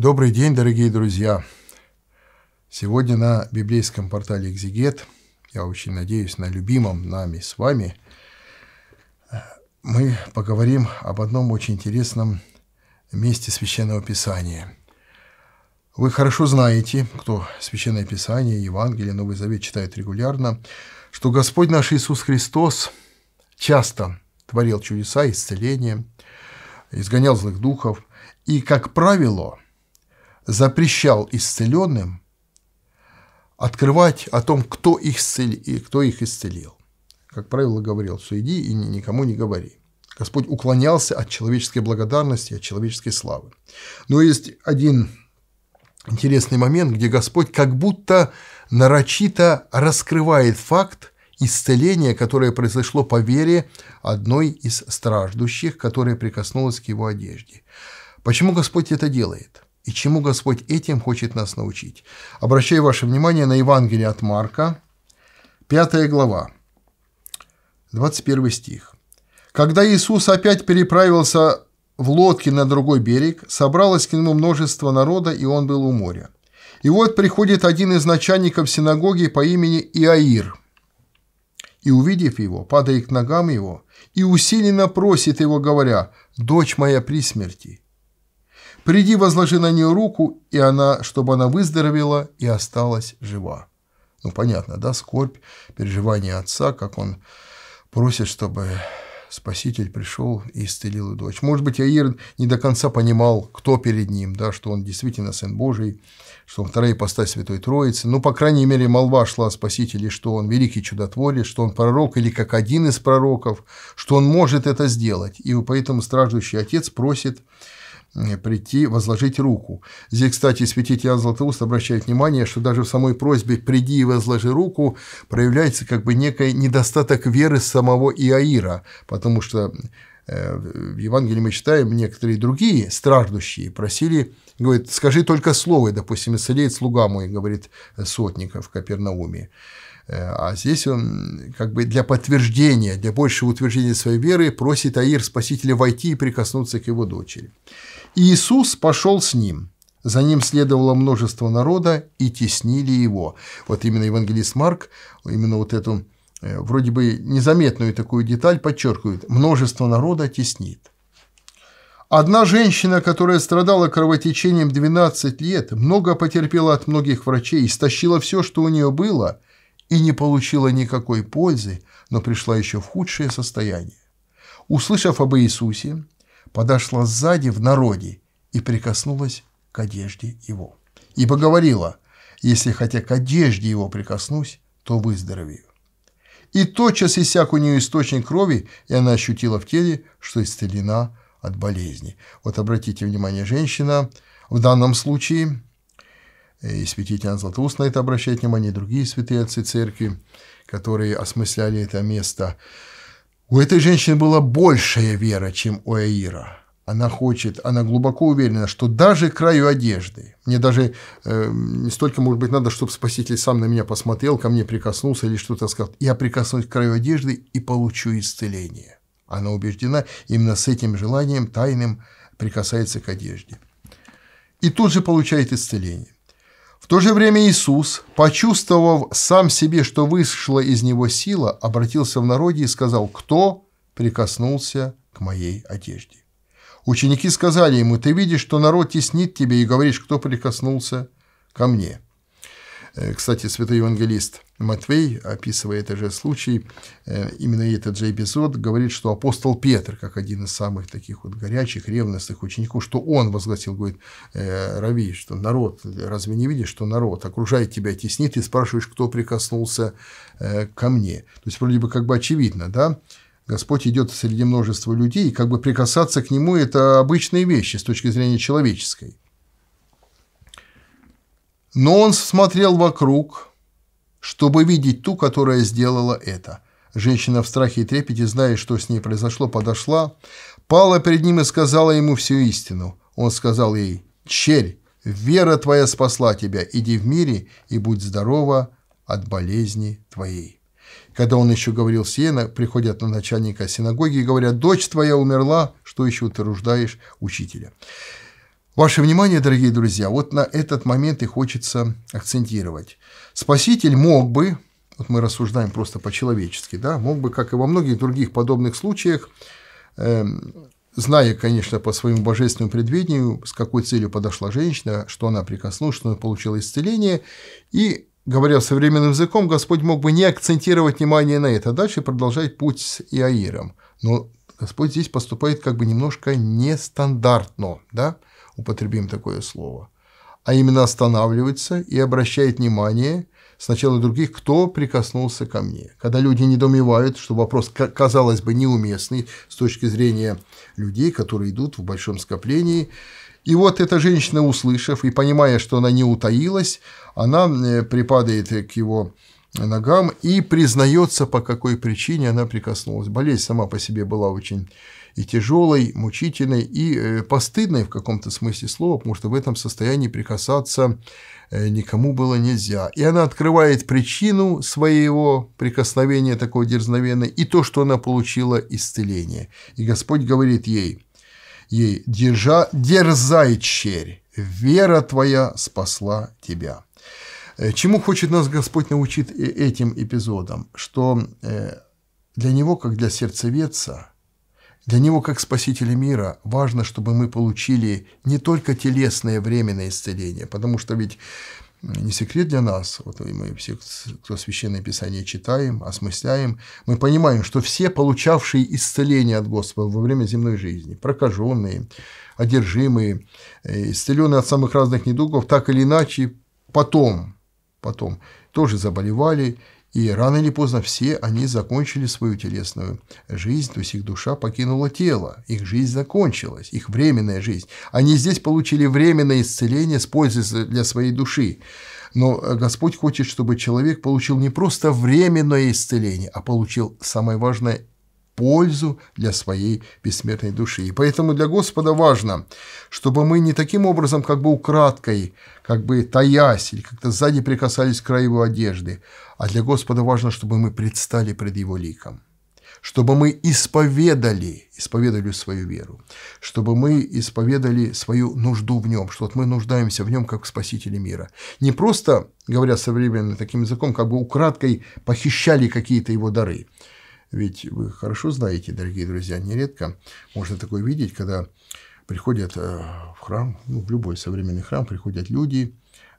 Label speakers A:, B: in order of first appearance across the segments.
A: Добрый день, дорогие друзья! Сегодня на библейском портале «Экзегет», я очень надеюсь, на любимом нами с вами, мы поговорим об одном очень интересном месте Священного Писания. Вы хорошо знаете, кто Священное Писание, Евангелие, Новый Завет читает регулярно, что Господь наш Иисус Христос часто творил чудеса, исцеления, изгонял злых духов, и, как правило – запрещал исцеленным открывать о том, кто их исцелил кто их исцелил. Как правило, говорил, все иди и никому не говори. Господь уклонялся от человеческой благодарности, от человеческой славы. Но есть один интересный момент, где Господь как будто нарочито раскрывает факт исцеления, которое произошло по вере одной из страждущих, которая прикоснулась к его одежде. Почему Господь это делает? и чему Господь этим хочет нас научить. Обращаю ваше внимание на Евангелие от Марка, 5 глава, 21 стих. «Когда Иисус опять переправился в лодке на другой берег, собралось к нему множество народа, и он был у моря. И вот приходит один из начальников синагоги по имени Иаир, и, увидев его, падает к ногам его, и усиленно просит его, говоря, «Дочь моя при смерти, Приди, возложи на нее руку, и она, чтобы она выздоровела и осталась жива. Ну, понятно, да, скорбь, переживание отца, как он просит, чтобы Спаситель пришел и исцелил дочь. Может быть, Аир не до конца понимал, кто перед ним, да, что он действительно Сын Божий, что он вторая ипостась Святой Троицы. Ну, по крайней мере, молва шла о Спасителе, что он великий чудотворец, что он пророк или как один из пророков, что он может это сделать. И поэтому страждущий отец просит Э, прийти, возложить руку. Здесь, кстати, святитель Иоанн Златоуст обращает внимание, что даже в самой просьбе «приди и возложи руку» проявляется как бы некий недостаток веры самого Иаира, потому что э, в Евангелии мы читаем, некоторые другие страждущие просили, говорит, скажи только слово, и, допустим, исцелеет слуга мой, говорит э, сотников Капернауме. А здесь он как бы для подтверждения, для большего утверждения своей веры просит Аир Спасителя войти и прикоснуться к его дочери. И Иисус пошел с ним. За ним следовало множество народа, и теснили его. Вот именно евангелист Марк, именно вот эту э, вроде бы незаметную такую деталь подчеркивает. Множество народа теснит. Одна женщина, которая страдала кровотечением 12 лет, много потерпела от многих врачей, истощила все, что у нее было – и не получила никакой пользы, но пришла еще в худшее состояние. Услышав об Иисусе, подошла сзади в народе и прикоснулась к одежде его. и поговорила, если хотя к одежде его прикоснусь, то выздоровею. И тотчас иссяк у нее источник крови, и она ощутила в теле, что исцелена от болезни. Вот обратите внимание, женщина в данном случае и святитель Златоуст на это обращает внимание, и другие святые отцы церкви, которые осмысляли это место. У этой женщины была большая вера, чем у Аира. Она хочет, она глубоко уверена, что даже краю одежды, мне даже э, не столько, может быть, надо, чтобы Спаситель сам на меня посмотрел, ко мне прикоснулся или что-то сказал. Я прикоснусь к краю одежды и получу исцеление. Она убеждена, именно с этим желанием тайным прикасается к одежде. И тут же получает исцеление то же время Иисус, почувствовав сам себе, что вышла из него сила, обратился в народе и сказал, «Кто прикоснулся к моей одежде?» Ученики сказали ему, «Ты видишь, что народ теснит тебе и говоришь, кто прикоснулся ко мне?» Э, кстати, святой евангелист Матвей, описывая этот же случай, э, именно этот же эпизод, говорит, что апостол Петр, как один из самых таких вот горячих, ревностных учеников, что он возгласил, говорит, э, Рави, что народ, разве не видишь, что народ окружает тебя, теснит, и спрашиваешь, кто прикоснулся ко мне. То есть, вроде бы как бы очевидно, да, Господь идет среди множества людей, и как бы прикасаться к Нему – это обычные вещи с точки зрения человеческой. Но он смотрел вокруг, чтобы видеть ту, которая сделала это. Женщина в страхе и трепете, зная, что с ней произошло, подошла, пала перед ним и сказала ему всю истину. Он сказал ей, «Черь, вера твоя спасла тебя, иди в мире и будь здорова от болезни твоей». Когда он еще говорил с Сиена, приходят на начальника синагоги и говорят, «Дочь твоя умерла, что еще ты руждаешь учителя?» Ваше внимание, дорогие друзья, вот на этот момент и хочется акцентировать. Спаситель мог бы, вот мы рассуждаем просто по-человечески, да, мог бы, как и во многих других подобных случаях, э, зная, конечно, по своему божественному предвидению, с какой целью подошла женщина, что она прикоснулась, что она получила исцеление, и говоря современным языком, Господь мог бы не акцентировать внимание на это, а дальше продолжать путь с Иаиром. Но Господь здесь поступает как бы немножко нестандартно, да? употребим такое слово, а именно останавливается и обращает внимание сначала других, кто прикоснулся ко мне. Когда люди недоумевают, что вопрос, казалось бы, неуместный с точки зрения людей, которые идут в большом скоплении, и вот эта женщина, услышав и понимая, что она не утаилась, она э, припадает к его ногам и признается, по какой причине она прикоснулась. Болезнь сама по себе была очень и тяжелой, мучительной и э, постыдной в каком-то смысле слова, потому что в этом состоянии прикасаться э, никому было нельзя. И она открывает причину своего прикосновения такого дерзновенного и то, что она получила исцеление. И Господь говорит ей, ей «Держа, «Дерзай, черь, вера твоя спасла тебя». Э, чему хочет нас Господь научить этим эпизодом? Что для него, как для сердцеведца, для него, как спасителя мира, важно, чтобы мы получили не только телесное временное исцеление, потому что ведь не секрет для нас, вот мы все, кто Священное Писание читаем, осмысляем, мы понимаем, что все получавшие исцеление от Господа во время земной жизни, прокаженные, одержимые, э, исцеленные от самых разных недугов, так или иначе потом, потом тоже заболевали и рано или поздно все они закончили свою телесную жизнь, то есть их душа покинула тело, их жизнь закончилась, их временная жизнь. Они здесь получили временное исцеление с пользой для своей души. Но э, Господь хочет, чтобы человек получил не просто временное исцеление, а получил самое важное пользу для своей бессмертной души. И поэтому для Господа важно, чтобы мы не таким образом, как бы украдкой, как бы таясь или как-то сзади прикасались к краю его одежды, а для Господа важно, чтобы мы предстали пред его ликом чтобы мы исповедали, исповедали свою веру, чтобы мы исповедали свою нужду в нем, что вот мы нуждаемся в нем как в спасителе мира. Не просто, говоря современным таким языком, как бы украдкой похищали какие-то его дары, ведь вы хорошо знаете, дорогие друзья, нередко можно такое видеть, когда приходят э, в храм, ну, в любой современный храм приходят люди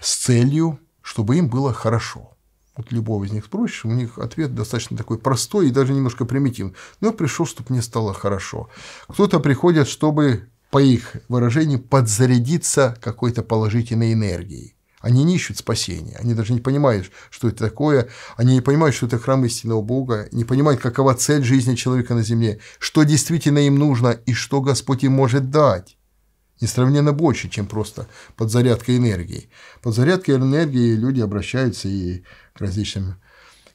A: с целью, чтобы им было хорошо. Вот любого из них спросишь, у них ответ достаточно такой простой и даже немножко примитивный. Но «Ну, я пришел, чтобы мне стало хорошо. Кто-то приходит, чтобы, по их выражению, подзарядиться какой-то положительной энергией. Они не ищут спасения, они даже не понимают, что это такое, они не понимают, что это храм истинного Бога, не понимают, какова цель жизни человека на земле, что действительно им нужно и что Господь им может дать. Несравненно больше, чем просто подзарядка энергии. Подзарядка энергии люди обращаются и к различным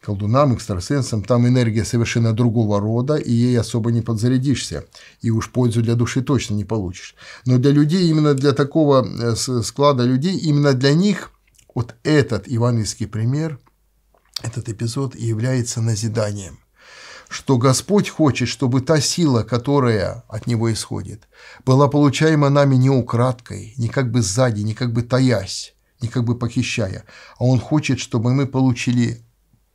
A: колдунам, экстрасенсам, там энергия совершенно другого рода, и ей особо не подзарядишься, и уж пользу для души точно не получишь. Но для людей, именно для такого э, склада людей, именно для них вот этот ивановский пример, этот эпизод и является назиданием что Господь хочет, чтобы та сила, которая от Него исходит, была получаема нами не украдкой, не как бы сзади, не как бы таясь, не как бы похищая, а Он хочет, чтобы мы получили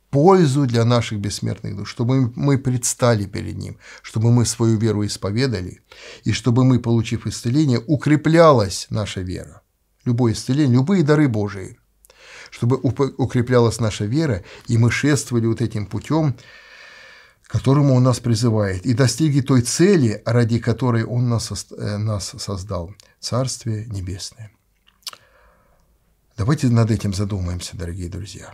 A: пользу для наших бессмертных душ, чтобы мы предстали перед Ним, чтобы мы свою веру исповедали, и чтобы мы, получив исцеление, укреплялась наша вера. Любое исцеление, любые дары Божии. Чтобы укреплялась наша вера, и мы шествовали вот этим путем, к которому Он нас призывает, и достигли той цели, ради которой Он нас, э, нас создал – Царствие Небесное. Давайте над этим задумаемся, дорогие друзья.